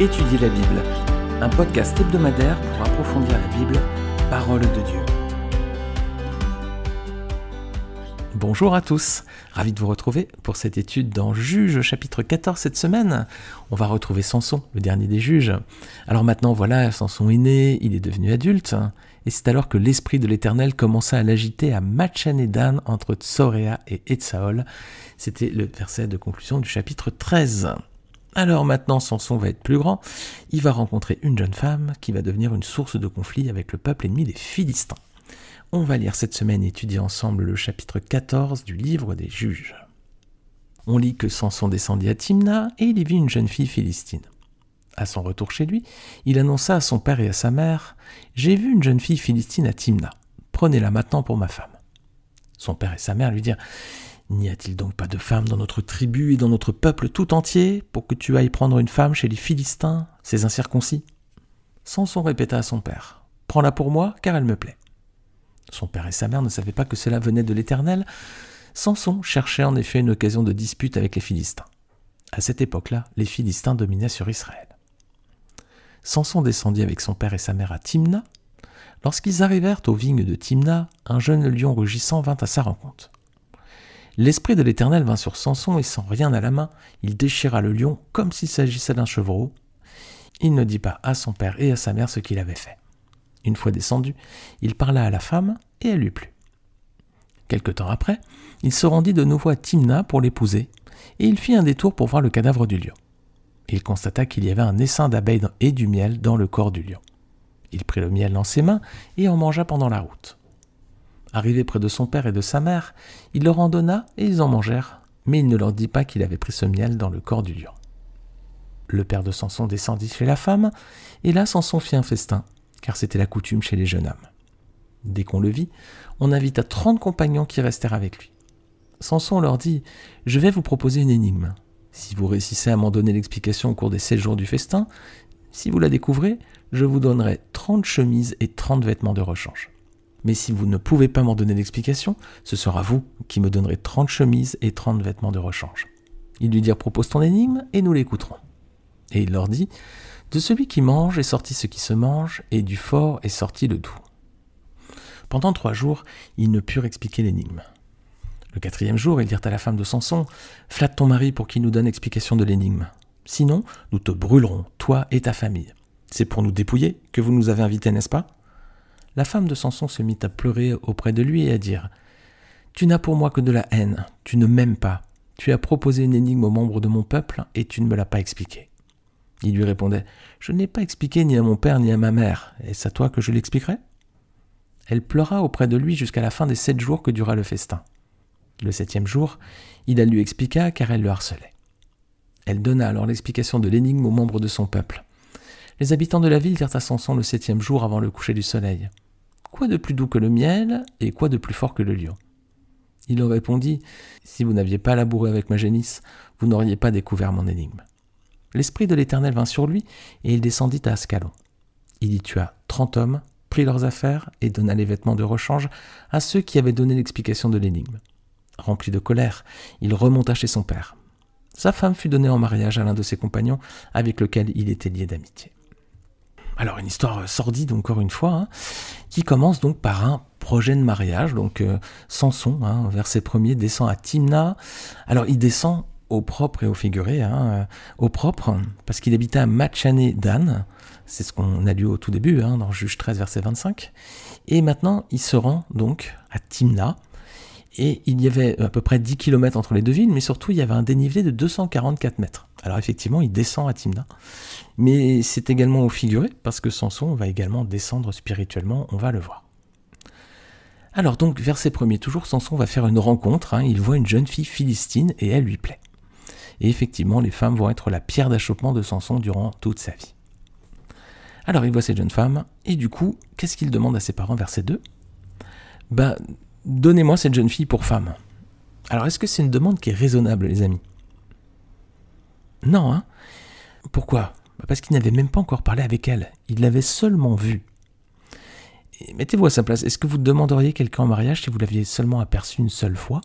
Étudier la Bible, un podcast hebdomadaire pour approfondir la Bible, parole de Dieu. Bonjour à tous, ravi de vous retrouver pour cette étude dans Juge, chapitre 14 cette semaine. On va retrouver Samson, le dernier des juges. Alors maintenant voilà, Samson est né, il est devenu adulte, et c'est alors que l'esprit de l'Éternel commença à l'agiter à Machanédan entre Tsoréa et Etsaol. C'était le verset de conclusion du chapitre 13. Alors maintenant, Samson va être plus grand. Il va rencontrer une jeune femme qui va devenir une source de conflit avec le peuple ennemi des Philistins. On va lire cette semaine et étudier ensemble le chapitre 14 du livre des juges. On lit que Samson descendit à Timna et il y vit une jeune fille philistine. À son retour chez lui, il annonça à son père et à sa mère J'ai vu une jeune fille philistine à Timna. Prenez-la maintenant pour ma femme. Son père et sa mère lui dirent N'y a-t-il donc pas de femme dans notre tribu et dans notre peuple tout entier pour que tu ailles prendre une femme chez les Philistins, ces incirconcis Samson répéta à son père Prends-la pour moi, car elle me plaît. Son père et sa mère ne savaient pas que cela venait de l'Éternel. Samson cherchait en effet une occasion de dispute avec les Philistins. À cette époque-là, les Philistins dominaient sur Israël. Samson descendit avec son père et sa mère à Timna. Lorsqu'ils arrivèrent aux vignes de Timna, un jeune lion rugissant vint à sa rencontre. L'esprit de l'Éternel vint sur Samson et sans rien à la main, il déchira le lion comme s'il s'agissait d'un chevreau. Il ne dit pas à son père et à sa mère ce qu'il avait fait. Une fois descendu, il parla à la femme et elle lui plut. Quelque temps après, il se rendit de nouveau à Timna pour l'épouser, et il fit un détour pour voir le cadavre du lion. Il constata qu'il y avait un essaim d'abeilles et du miel dans le corps du lion. Il prit le miel dans ses mains et en mangea pendant la route. Arrivé près de son père et de sa mère, il leur en donna et ils en mangèrent, mais il ne leur dit pas qu'il avait pris ce miel dans le corps du lion. Le père de Samson descendit chez la femme, et là Samson fit un festin, car c'était la coutume chez les jeunes hommes. Dès qu'on le vit, on invita trente compagnons qui restèrent avec lui. Samson leur dit Je vais vous proposer une énigme. Si vous réussissez à m'en donner l'explication au cours des sept jours du festin, si vous la découvrez, je vous donnerai trente chemises et trente vêtements de rechange. Mais si vous ne pouvez pas m'en donner d'explication, ce sera vous qui me donnerez 30 chemises et 30 vêtements de rechange. Il lui dirent Propose ton énigme et nous l'écouterons. Et il leur dit De celui qui mange est sorti ce qui se mange, et du fort est sorti le doux. Pendant trois jours, ils ne purent expliquer l'énigme. Le quatrième jour, ils dirent à la femme de Samson Flatte ton mari pour qu'il nous donne explication de l'énigme. Sinon, nous te brûlerons, toi et ta famille. C'est pour nous dépouiller que vous nous avez invités, n'est-ce pas la femme de Samson se mit à pleurer auprès de lui et à dire Tu n'as pour moi que de la haine, tu ne m'aimes pas, tu as proposé une énigme aux membres de mon peuple et tu ne me l'as pas expliquée. Il lui répondait Je n'ai pas expliqué ni à mon père ni à ma mère, est-ce à toi que je l'expliquerai Elle pleura auprès de lui jusqu'à la fin des sept jours que dura le festin. Le septième jour, il la lui expliqua car elle le harcelait. Elle donna alors l'explication de l'énigme aux membres de son peuple. Les habitants de la ville dirent à Samson le septième jour avant le coucher du soleil Quoi de plus doux que le miel et quoi de plus fort que le lion Il leur répondit Si vous n'aviez pas labouré avec ma génisse, vous n'auriez pas découvert mon énigme. L'esprit de l'Éternel vint sur lui, et il descendit à Ascalon. Il y tua trente hommes, prit leurs affaires et donna les vêtements de rechange à ceux qui avaient donné l'explication de l'énigme. Rempli de colère, il remonta chez son père. Sa femme fut donnée en mariage à l'un de ses compagnons avec lequel il était lié d'amitié. Alors une histoire sordide encore une fois, hein, qui commence donc par un projet de mariage. Donc euh, Samson, hein, verset premier, descend à Timna. Alors il descend au propre et au figuré, hein, euh, au propre, parce qu'il habitait à Machané Dan, c'est ce qu'on a lu au tout début, dans Juge 13, verset 25. Et maintenant, il se rend donc à Timna, et il y avait à peu près 10 km entre les deux villes, mais surtout il y avait un dénivelé de 244 mètres. Alors effectivement, il descend à Timna, mais c'est également au figuré, parce que Samson va également descendre spirituellement, on va le voir. Alors donc, verset 1 premiers, toujours, Samson va faire une rencontre, hein. il voit une jeune fille philistine et elle lui plaît. Et effectivement, les femmes vont être la pierre d'achoppement de Samson durant toute sa vie. Alors il voit cette jeune femme, et du coup, qu'est-ce qu'il demande à ses parents, verset 2 Ben, donnez-moi cette jeune fille pour femme. Alors est-ce que c'est une demande qui est raisonnable, les amis non, hein Pourquoi bah, Parce qu'il n'avait même pas encore parlé avec elle. Il l'avait seulement vue. Mettez-vous à sa place. Est-ce que vous demanderiez quelqu'un en mariage si vous l'aviez seulement aperçu une seule fois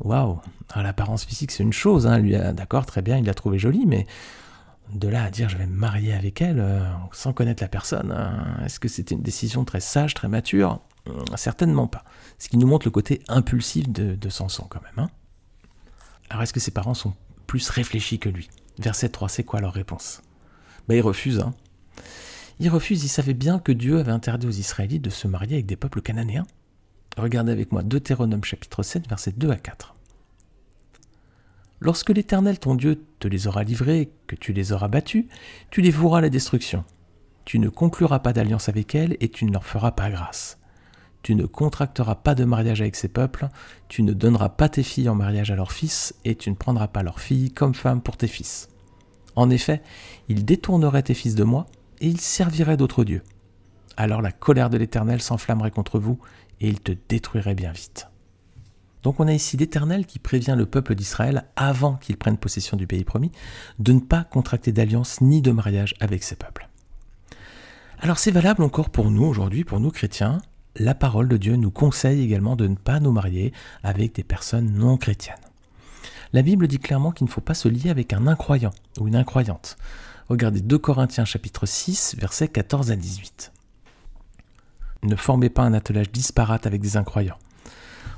Waouh ah, L'apparence physique, c'est une chose. Hein. Lui, d'accord, très bien, il l'a trouvé jolie, mais de là à dire je vais me marier avec elle euh, sans connaître la personne, hein, est-ce que c'était une décision très sage, très mature hum, Certainement pas. Ce qui nous montre le côté impulsif de, de Samson quand même. Hein. Alors est-ce que ses parents sont plus réfléchi que lui. Verset 3, c'est quoi leur réponse ben, Ils refusent. Hein. Ils refusent, ils savaient bien que Dieu avait interdit aux Israélites de se marier avec des peuples cananéens. Regardez avec moi Deutéronome chapitre 7, verset 2 à 4. Lorsque l'Éternel ton Dieu te les aura livrés, que tu les auras battus, tu les voueras à la destruction. Tu ne concluras pas d'alliance avec elles et tu ne leur feras pas grâce tu ne contracteras pas de mariage avec ces peuples, tu ne donneras pas tes filles en mariage à leurs fils, et tu ne prendras pas leurs filles comme femmes pour tes fils. En effet, ils détourneraient tes fils de moi, et ils serviraient d'autres dieux. Alors la colère de l'Éternel s'enflammerait contre vous, et il te détruirait bien vite. Donc on a ici l'Éternel qui prévient le peuple d'Israël, avant qu'il prenne possession du pays promis, de ne pas contracter d'alliance ni de mariage avec ces peuples. Alors c'est valable encore pour nous aujourd'hui, pour nous chrétiens, la parole de Dieu nous conseille également de ne pas nous marier avec des personnes non chrétiennes. La Bible dit clairement qu'il ne faut pas se lier avec un incroyant ou une incroyante. Regardez 2 Corinthiens chapitre 6 versets 14 à 18. Ne formez pas un attelage disparate avec des incroyants.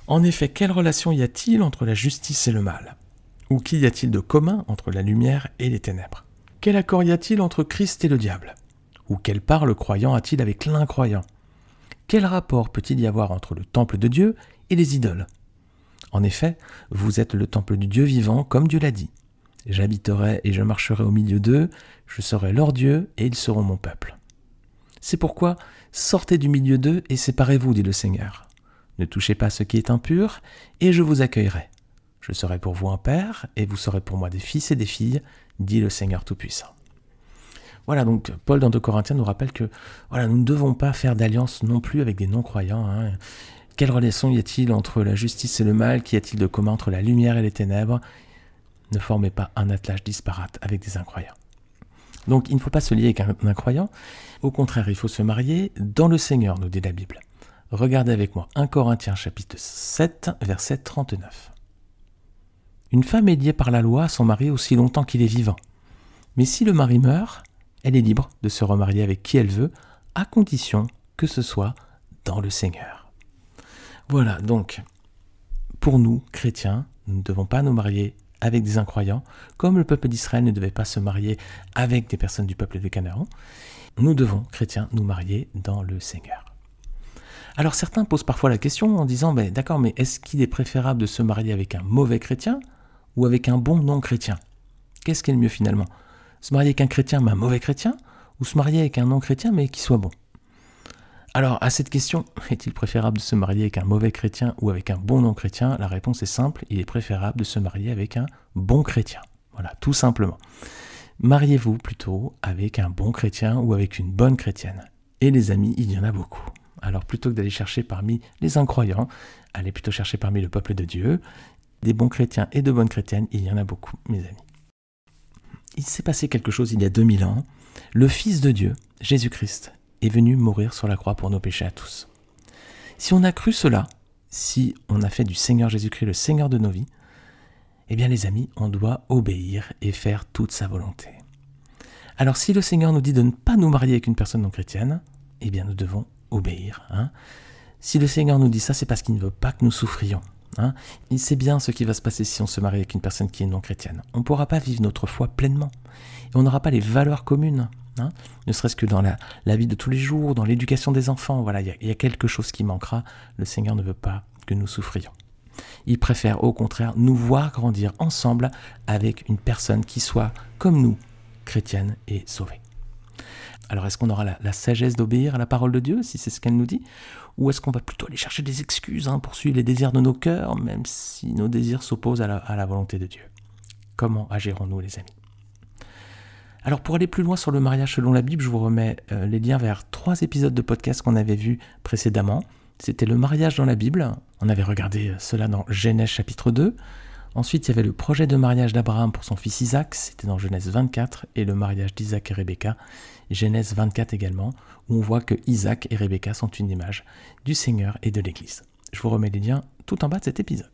En effet, quelle relation y a-t-il entre la justice et le mal Ou qu'y a-t-il de commun entre la lumière et les ténèbres Quel accord y a-t-il entre Christ et le diable Ou quelle part le croyant a-t-il avec l'incroyant quel rapport peut-il y avoir entre le temple de Dieu et les idoles En effet, vous êtes le temple du Dieu vivant, comme Dieu l'a dit. J'habiterai et je marcherai au milieu d'eux, je serai leur Dieu et ils seront mon peuple. C'est pourquoi sortez du milieu d'eux et séparez-vous, dit le Seigneur. Ne touchez pas ce qui est impur, et je vous accueillerai. Je serai pour vous un père, et vous serez pour moi des fils et des filles, dit le Seigneur Tout-Puissant. Voilà, donc Paul dans 2 Corinthiens nous rappelle que voilà, nous ne devons pas faire d'alliance non plus avec des non-croyants. Hein. Quelle relation y a-t-il entre la justice et le mal Qu'y a-t-il de commun entre la lumière et les ténèbres Ne formez pas un attelage disparate avec des incroyants. Donc il ne faut pas se lier avec un incroyant. Au contraire, il faut se marier dans le Seigneur, nous dit la Bible. Regardez avec moi 1 Corinthiens chapitre 7, verset 39. Une femme est liée par la loi à son mari aussi longtemps qu'il est vivant. Mais si le mari meurt, elle est libre de se remarier avec qui elle veut, à condition que ce soit dans le Seigneur. Voilà, donc, pour nous, chrétiens, nous ne devons pas nous marier avec des incroyants, comme le peuple d'Israël ne devait pas se marier avec des personnes du peuple de Canaan. Nous devons, chrétiens, nous marier dans le Seigneur. Alors certains posent parfois la question en disant, d'accord, mais est-ce qu'il est préférable de se marier avec un mauvais chrétien ou avec un bon non-chrétien Qu'est-ce qui est le mieux finalement se marier avec un chrétien, mais un mauvais chrétien Ou se marier avec un non-chrétien, mais qui soit bon Alors, à cette question, est-il préférable de se marier avec un mauvais chrétien ou avec un bon non-chrétien La réponse est simple, il est préférable de se marier avec un bon chrétien. Voilà, tout simplement. Mariez-vous plutôt avec un bon chrétien ou avec une bonne chrétienne. Et les amis, il y en a beaucoup. Alors plutôt que d'aller chercher parmi les incroyants, allez plutôt chercher parmi le peuple de Dieu. Des bons chrétiens et de bonnes chrétiennes, il y en a beaucoup, mes amis il s'est passé quelque chose il y a 2000 ans. Le Fils de Dieu, Jésus-Christ, est venu mourir sur la croix pour nos péchés à tous. Si on a cru cela, si on a fait du Seigneur Jésus-Christ le Seigneur de nos vies, eh bien les amis, on doit obéir et faire toute sa volonté. Alors si le Seigneur nous dit de ne pas nous marier avec une personne non chrétienne, eh bien nous devons obéir. Hein. si le Seigneur nous dit ça, c'est parce qu'il ne veut pas que nous souffrions il hein. sait bien ce qui va se passer si on se marie avec une personne qui est non chrétienne. On ne pourra pas vivre notre foi pleinement. Et on n'aura pas les valeurs communes. Hein. ne serait-ce que dans la, vie de tous les jours, dans l'éducation des enfants. Voilà, il y, a quelque chose qui manquera. Le Seigneur ne veut pas que nous souffrions. Il préfère au contraire nous voir grandir ensemble avec une personne qui soit, comme nous, chrétienne et sauvée. Alors est-ce qu'on aura la, sagesse d'obéir à la parole de Dieu, si c'est ce qu'elle nous dit Ou est-ce qu'on va plutôt aller chercher des excuses hein, pour suivre les désirs de nos cœurs, même si nos désirs s'opposent à la, volonté de Dieu Comment agirons-nous, les amis alors pour aller plus loin sur le mariage selon la Bible, je vous remets euh, les liens vers trois épisodes de podcast qu'on avait vus précédemment. C'était le mariage dans la Bible. On avait regardé euh, cela dans Genèse chapitre 2. Ensuite, il y avait le projet de mariage d'Abraham pour son fils Isaac, c'était dans Genèse 24, et le mariage d'Isaac et Rebecca, Genèse 24 également, où on voit que Isaac et Rebecca sont une image du Seigneur et de l'Église. Je vous remets les liens tout en bas de cet épisode.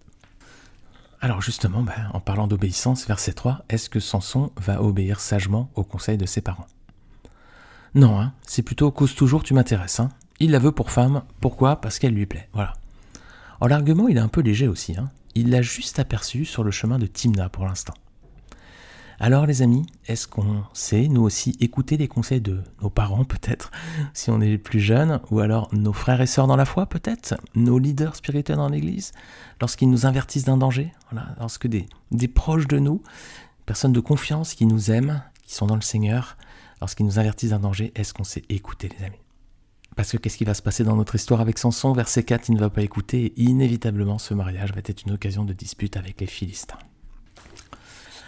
Alors justement, ben, en parlant d'obéissance, verset 3, est-ce que Samson va obéir sagement au conseil de ses parents Non, hein, c'est plutôt cause toujours tu m'intéresses. Hein. Il la veut pour femme, pourquoi Parce qu'elle lui plaît, voilà. En l'argument, il est un peu léger aussi. Hein il l'a juste aperçu sur le chemin de Timna pour l'instant. Alors les amis, est-ce qu'on sait nous aussi écouter les conseils de nos parents peut-être, si on est plus jeune, ou alors nos frères et sœurs dans la foi peut-être, nos leaders spirituels dans l'Église, lorsqu'ils nous avertissent d'un danger, lorsque des, des proches de nous, personnes de confiance qui nous aiment, qui sont dans le Seigneur, lorsqu'ils nous avertissent d'un danger, est-ce qu'on sait écouter les amis parce que qu'est-ce qui va se passer dans notre histoire avec Samson Verset 4, il ne va pas écouter et inévitablement ce mariage va être une occasion de dispute avec les Philistins.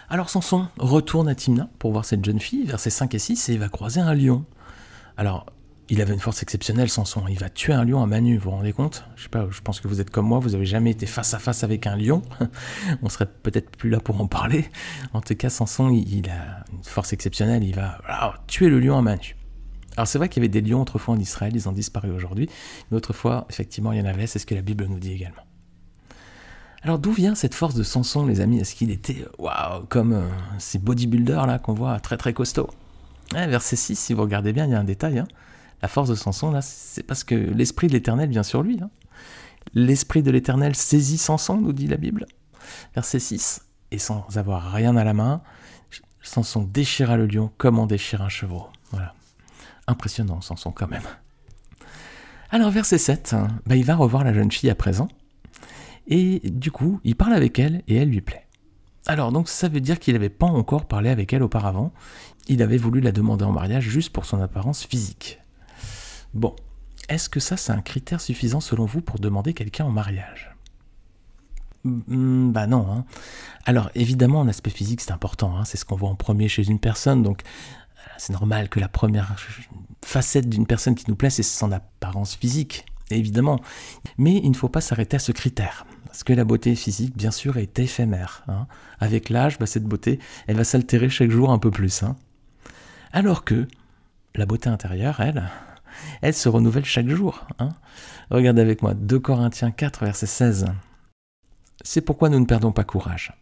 Alors Samson retourne à Timna pour voir cette jeune fille, versets 5 et 6, et il va croiser un lion. Alors, il avait une force exceptionnelle, Samson. Il va tuer un lion à Manu, vous vous rendez compte Je sais pas, je pense que vous êtes comme moi, vous avez jamais été face à face avec un lion. On serait peut-être plus là pour en parler. En tout cas, Samson, il a une force exceptionnelle, il va tuer le lion à Manu. Alors c'est vrai qu'il y avait des lions autrefois en Israël, ils ont disparu aujourd'hui, mais autrefois, effectivement, il y en avait, c'est ce que la Bible nous dit également. Alors d'où vient cette force de Samson, les amis Est-ce qu'il était, waouh, comme euh, ces bodybuilders là qu'on voit, très très costaud eh, Verset 6, si vous regardez bien, il y a un détail. Hein. La force de Samson, là, c'est parce que l'esprit de l'Éternel vient sur lui. Hein. L'esprit de l'Éternel saisit Samson, nous dit la Bible. Verset 6, et sans avoir rien à la main, Samson déchira le lion comme on déchire un chevreau. Voilà. Impressionnant, Samson, quand même. Alors, verset 7, hein, bah, il va revoir la jeune fille à présent. Et du coup, il parle avec elle et elle lui plaît. Alors, donc, ça veut dire qu'il n'avait pas encore parlé avec elle auparavant. Il avait voulu la demander en mariage juste pour son apparence physique. Bon, est-ce que ça, c'est un critère suffisant selon vous pour demander quelqu'un en mariage hmm, bah non. Hein. Alors évidemment, aspect physique c'est important, hein. c'est ce qu'on voit en premier chez une personne, donc c'est normal que la première facette d'une personne qui nous plaît, c'est son apparence physique, évidemment. Mais il ne faut pas s'arrêter à ce critère. Parce que la beauté physique, bien sûr, est éphémère. Hein. Avec l'âge, bah, cette beauté, elle va s'altérer chaque jour un peu plus. Hein. Alors que la beauté intérieure, elle, elle se renouvelle chaque jour. Hein. Regardez avec moi, 2 Corinthiens 4, verset 16. C'est pourquoi nous ne perdons pas courage.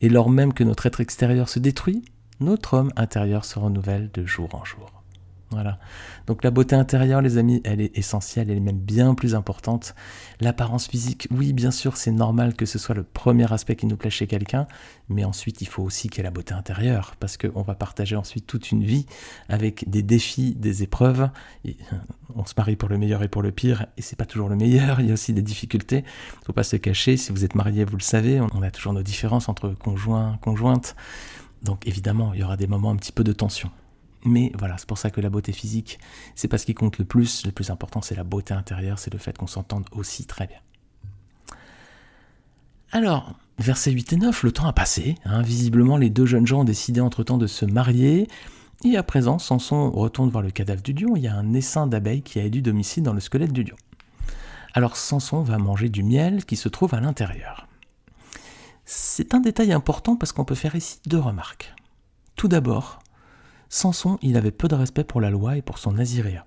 Et lors même que notre être extérieur se détruit, notre homme intérieur se renouvelle de jour en jour. Voilà. Donc la beauté intérieure, les amis, elle est essentielle, elle est même bien plus importante. L'apparence physique, oui, bien sûr, c'est normal que ce soit le premier aspect qui nous plaît chez quelqu'un, mais ensuite, il faut aussi qu'il y ait la beauté intérieure, parce qu'on va partager ensuite toute une vie avec des défis, des épreuves. on se marie pour le meilleur et pour le pire, et c'est pas toujours le meilleur, il y a aussi des difficultés. Il Faut pas se cacher, si vous êtes marié, vous le savez, on a toujours nos différences entre conjoints, conjointes. Donc évidemment, il y aura des moments un petit peu de tension. Mais voilà, c'est pour ça que la beauté physique, c'est pas ce qui compte le plus. Le plus important, c'est la beauté intérieure, c'est le fait qu'on s'entende aussi très bien. Alors, versets 8 et 9, le temps a passé. Hein. Visiblement, les deux jeunes gens ont décidé entre-temps de se marier. Et à présent, Samson retourne voir le cadavre du lion. Il y a un essaim d'abeilles qui a élu domicile dans le squelette du lion. Alors Samson va manger du miel qui se trouve à l'intérieur. C'est un détail important parce qu'on peut faire ici deux remarques. Tout d'abord, Samson, il avait peu de respect pour la loi et pour son Naziréa.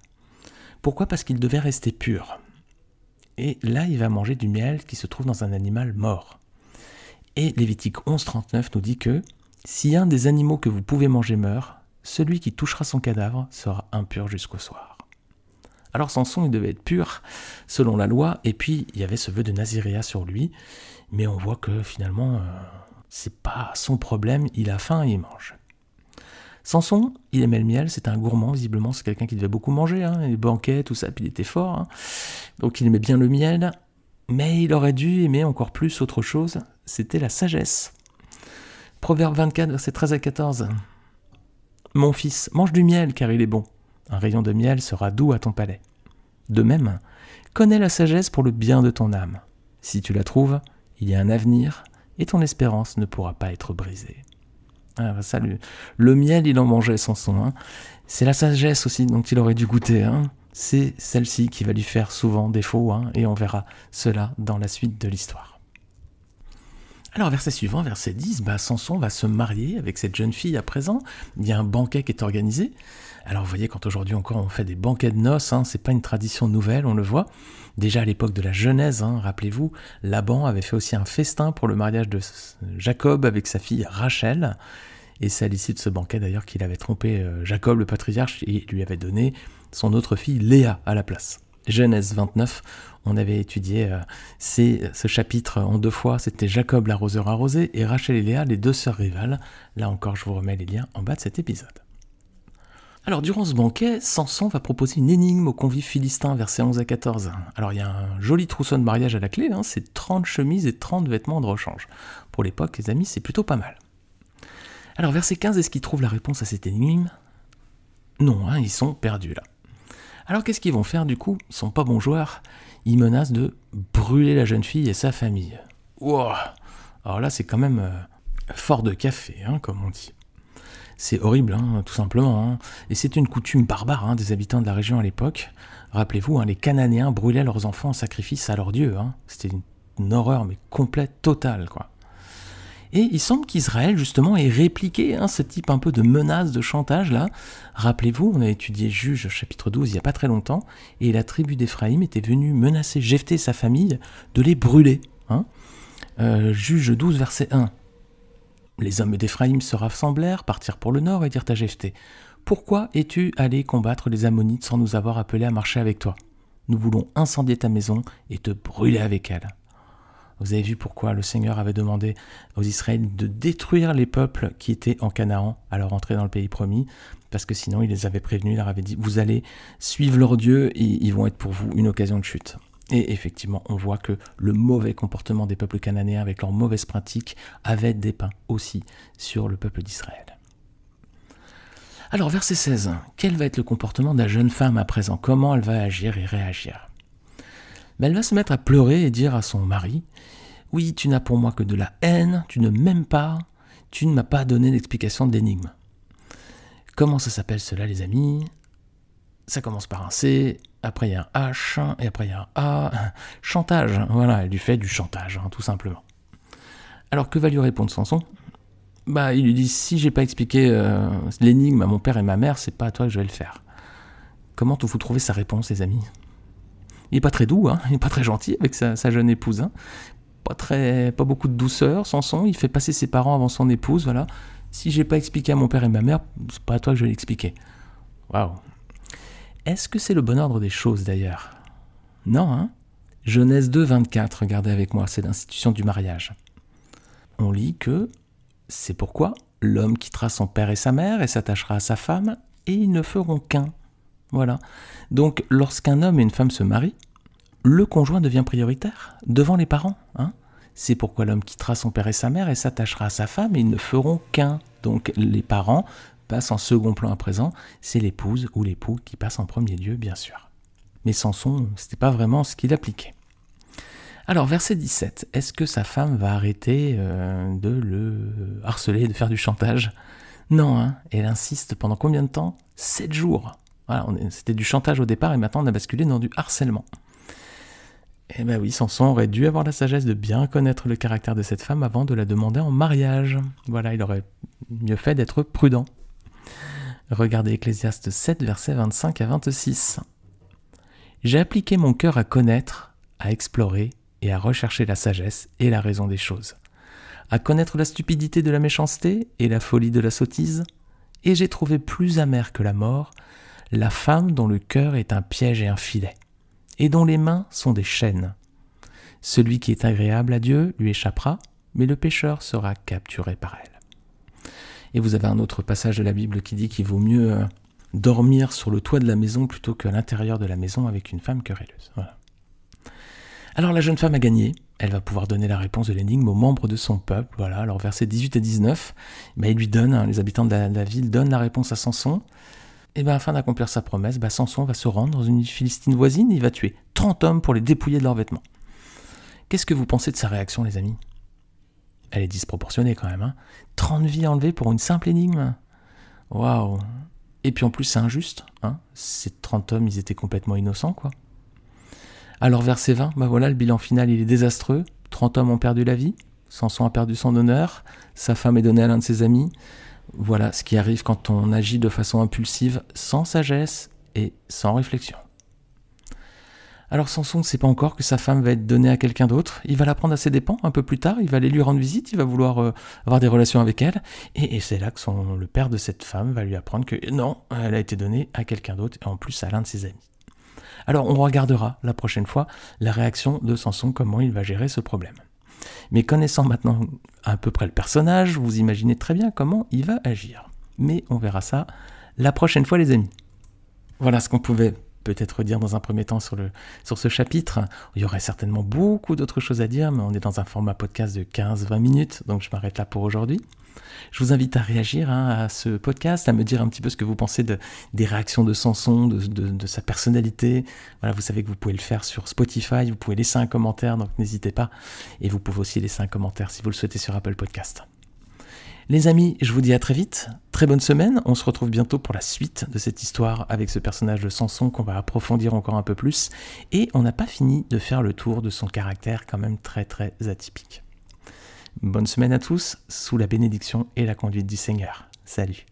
Pourquoi Parce qu'il devait rester pur. Et là, il va manger du miel qui se trouve dans un animal mort. Et Lévitique 11.39 nous dit que si un des animaux que vous pouvez manger meurt, celui qui touchera son cadavre sera impur jusqu'au soir. Alors Samson, il devait être pur selon la loi, et puis il y avait ce vœu de Naziréa sur lui, mais on voit que finalement, euh, c'est pas son problème, il a faim et il mange. Samson, il aimait le miel, C'est un gourmand, visiblement c'est quelqu'un qui devait beaucoup manger, il hein. les banquets, tout ça, puis il était fort, hein. donc il aimait bien le miel, mais il aurait dû aimer encore plus autre chose, c'était la sagesse. Proverbe 24, versets 13 à 14. Mon fils, mange du miel car il est bon, un rayon de miel sera doux à ton palais. De même, connais la sagesse pour le bien de ton âme. Si tu la trouves, il y a un avenir et ton espérance ne pourra pas être brisée. Ah, bah ça, le, miel, il en mangeait sans son. Hein. C'est la sagesse aussi dont il aurait dû goûter. Hein. C'est celle-ci qui va lui faire souvent défaut, hein, et on verra cela dans la suite de l'histoire. Alors, verset suivant, verset 10, bah, Samson va se marier avec cette jeune fille à présent. Il y a un banquet qui est organisé. Alors, vous voyez, quand aujourd'hui encore on fait des banquets de noces, hein, c'est pas une tradition nouvelle, on le voit. Déjà à l'époque de la Genèse, hein, rappelez-vous, Laban avait fait aussi un festin pour le mariage de Jacob avec sa fille Rachel. Et c'est à l'issue de ce banquet d'ailleurs qu'il avait trompé euh, Jacob, le patriarche, et lui avait donné son autre fille Léa à la place. Genèse 29. On avait étudié euh, ce chapitre en deux fois. C'était Jacob l'arroseur arrosé et Rachel et Léa, les deux sœurs rivales. Là encore, je vous remets les liens en bas de cet épisode. Alors, durant ce banquet, Samson va proposer une énigme aux convives philistins, versets 11 à 14. Alors, il y a un joli trousseau de mariage à la clé, hein, c'est 30 chemises et 30 vêtements de rechange. Pour l'époque, les amis, c'est plutôt pas mal. Alors, verset 15, est-ce qu'ils trouvent la réponse à cette énigme Non, hein, ils sont perdus là. Alors qu'est-ce qu'ils vont faire du coup Ils sont pas bons joueurs. Ils menacent de brûler la jeune fille et sa famille. Wow Alors là, c'est quand même euh, fort de café, hein, comme on dit. C'est horrible, hein, tout simplement. Hein. Et c'est une coutume barbare hein, des habitants de la région à l'époque. Rappelez-vous, hein, les Cananéens brûlaient leurs enfants en sacrifice à leur dieu. C'était une, une horreur, mais complète, totale, quoi. Et il semble qu'Israël, justement, ait répliqué hein, ce type un peu de menace, de chantage, là. Rappelez-vous, on a étudié Juge, chapitre 12, il n'y a pas très longtemps, et la tribu d'Éphraïm était venue menacer Jephthé et sa famille de les brûler. Hein. Euh, juge 12, verset 1. Les hommes d'Éphraïm se rassemblèrent, partirent pour le nord et dirent à Jephthé Pourquoi es-tu allé combattre les Ammonites sans nous avoir appelés à marcher avec toi Nous voulons incendier ta maison et te brûler avec elle. Vous avez vu pourquoi le Seigneur avait demandé aux Israélites de détruire les peuples qui étaient en Canaan à leur entrée dans le pays promis, parce que sinon il les avait prévenus, il leur avait dit, vous allez suivre leur Dieu et ils vont être pour vous une occasion de chute. Et effectivement, on voit que le mauvais comportement des peuples cananéens avec leurs mauvaises pratiques avait dépeint aussi sur le peuple d'Israël. Alors verset 16, quel va être le comportement de la jeune femme à présent Comment elle va agir et réagir ben, elle va se mettre à pleurer et dire à son mari Oui, tu n'as pour moi que de la haine, tu ne m'aimes pas, tu ne m'as pas donné d'explication de l'énigme. Comment ça s'appelle cela, les amis Ça commence par un C, après il y a un H, et après il y a un A. Chantage, voilà, elle lui fait du chantage, hein, tout simplement. Alors que va lui répondre Samson Bah, il lui dit Si j'ai pas expliqué euh, l'énigme à mon père et ma mère, c'est pas à toi que je vais le faire. Comment vous trouvez sa réponse, les amis il n'est pas très doux, hein. il n'est pas très gentil avec sa, jeune épouse. Hein. Pas, très, pas beaucoup de douceur, son, il fait passer ses parents avant son épouse, voilà. Si j'ai pas expliqué à mon père et ma mère, c'est pas à toi que je vais l'expliquer. Waouh. Est-ce que c'est le bon ordre des choses d'ailleurs Non, hein Genèse 2, 24, regardez avec moi, c'est l'institution du mariage. On lit que c'est pourquoi l'homme quittera son père et sa mère et s'attachera à sa femme, et ils ne feront qu'un. Voilà. Donc, lorsqu'un homme et une femme se marient, le conjoint devient prioritaire devant les parents. Hein. C'est pourquoi l'homme quittera son père et sa mère et s'attachera à sa femme et ils ne feront qu'un. Donc, les parents passent en second plan à présent. C'est l'épouse ou l'époux qui passe en premier lieu, bien sûr. Mais Samson, c'était pas vraiment ce qu'il appliquait. Alors, verset 17, est-ce que sa femme va arrêter euh, de le harceler, de faire du chantage Non, hein. elle insiste pendant combien de temps Sept jours c'était du chantage au départ et maintenant on a basculé dans du harcèlement. Eh ben oui, Samson aurait dû avoir la sagesse de bien connaître le caractère de cette femme avant de la demander en mariage. Voilà, il aurait mieux fait d'être prudent. Regardez Ecclésiaste 7, versets 25 à 26. J'ai appliqué mon cœur à connaître, à explorer et à rechercher la sagesse et la raison des choses, à connaître la stupidité de la méchanceté et la folie de la sottise, et j'ai trouvé plus amer que la mort la femme dont le cœur est un piège et un filet, et dont les mains sont des chaînes. Celui qui est agréable à Dieu lui échappera, mais le pécheur sera capturé par elle. Et vous avez un autre passage de la Bible qui dit qu'il vaut mieux euh, dormir sur le toit de la maison plutôt qu'à l'intérieur de la maison avec une femme querelleuse. Alors la jeune femme a gagné, elle va pouvoir donner la réponse de l'énigme aux membres de son peuple. Voilà, alors versets 18 et 19, mais il lui donne, hein, les habitants de la ville donnent la réponse à Samson. Et eh bien, afin d'accomplir sa promesse, bah, Samson va se rendre dans une philistine voisine et il va tuer 30 hommes pour les dépouiller de leurs vêtements. Qu'est-ce que vous pensez de sa réaction, les amis Elle est disproportionnée quand même. Hein 30 vies enlevées pour une simple énigme Waouh Et puis en plus, c'est injuste. Hein Ces 30 hommes, ils étaient complètement innocents, quoi. Alors, verset 20, ben bah, voilà, le bilan final, il est désastreux. 30 hommes ont perdu la vie. Samson a perdu son honneur. Sa femme est donnée à l'un de ses amis. Voilà ce qui arrive quand on agit de façon impulsive, sans sagesse et sans réflexion. Alors Samson ne sait pas encore que sa femme va être donnée à quelqu'un d'autre, il va la prendre à ses dépens un peu plus tard, il va aller lui rendre visite, il va vouloir euh, avoir des relations avec elle, et, c'est là que le père de cette femme va lui apprendre que non, elle a été donnée à quelqu'un d'autre, et en plus à l'un de ses amis. Alors on regardera la prochaine fois la réaction de Samson, comment il va gérer ce problème. Mais connaissant maintenant à peu près le personnage, vous imaginez très bien comment il va agir. Mais on verra ça la prochaine fois les amis. Voilà ce qu'on pouvait peut-être dire dans un premier temps sur, le, sur ce chapitre. Il y aurait certainement beaucoup d'autres choses à dire, mais on est dans un format podcast de 15-20 minutes, donc je m'arrête là pour aujourd'hui. Je vous invite à réagir hein, à ce podcast, à me dire un petit peu ce que vous pensez de, des réactions de Samson, de, sa personnalité. Voilà, vous savez que vous pouvez le faire sur Spotify, vous pouvez laisser un commentaire, donc n'hésitez pas. Et vous pouvez aussi laisser un commentaire si vous le souhaitez sur Apple Podcast. Les amis, je vous dis à très vite. Très bonne semaine. On se retrouve bientôt pour la suite de cette histoire avec ce personnage de Samson qu'on va approfondir encore un peu plus. Et on n'a pas fini de faire le tour de son caractère quand même très très atypique. Bonne semaine à tous, sous la bénédiction et la conduite du Seigneur. Salut.